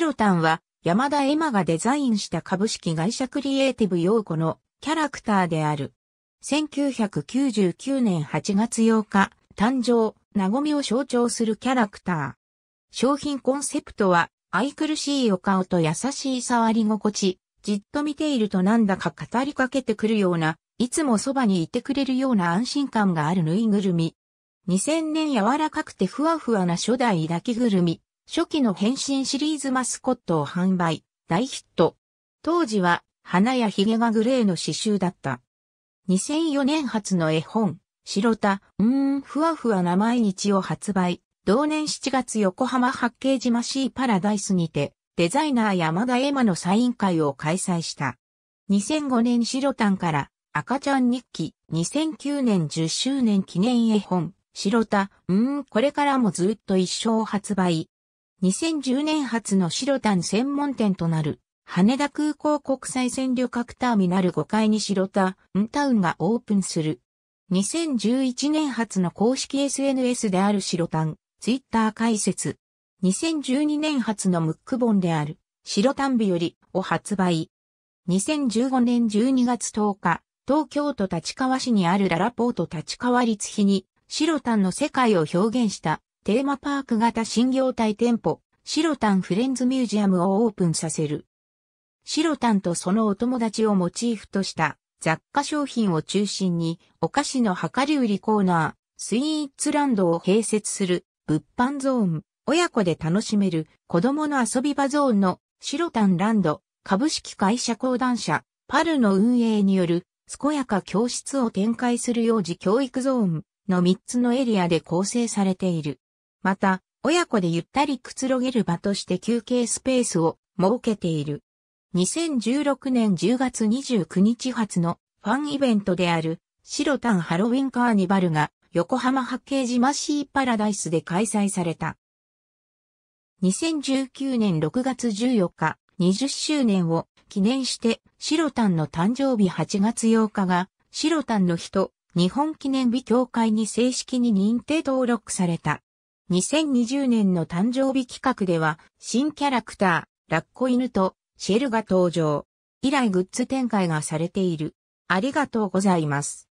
白丹は山田エマがデザインした株式会社クリエイティブ洋子のキャラクターである。1999年8月8日、誕生、なごみを象徴するキャラクター。商品コンセプトは、愛くるしいお顔と優しい触り心地、じっと見ているとなんだか語りかけてくるような、いつもそばにいてくれるような安心感があるぬいぐるみ。2000年柔らかくてふわふわな初代抱きぐるみ、初期の変身シリーズマスコットを販売、大ヒット。当時は、花や髭がグレーの刺繍だった。2004年発の絵本、白田、うーん、ふわふわな毎日を発売。同年7月横浜八景島シーパラダイスにて、デザイナー山田エマのサイン会を開催した。2005年白田から、赤ちゃん日記、2009年10周年記念絵本、白田、うーん、これからもずっと一生発売。2010年発の白タン専門店となる、羽田空港国際線旅客ターミナル5階に白タンタウンがオープンする。2011年発の公式 SNS である白タン、ツイッター解説。2012年発のムック本である、白タン日よりを発売。2015年12月10日、東京都立川市にあるララポート立川立碑に、白タンの世界を表現したテーマパーク型新業態店舗、シロタンフレンズミュージアムをオープンさせる。シロタンとそのお友達をモチーフとした雑貨商品を中心にお菓子の量り売りコーナー、スイーツランドを併設する物販ゾーン、親子で楽しめる子供の遊び場ゾーンのシロタンランド株式会社講談社パルの運営による健やか教室を展開する幼児教育ゾーンの3つのエリアで構成されている。また、親子でゆったりくつろげる場として休憩スペースを設けている。2016年10月29日発のファンイベントである白炭ハロウィンカーニバルが横浜八景島シーパラダイスで開催された。2019年6月14日、20周年を記念して白炭の誕生日8月8日が白炭の日と日本記念日協会に正式に認定登録された。2020年の誕生日企画では、新キャラクター、ラッコ犬とシェルが登場。以来グッズ展開がされている。ありがとうございます。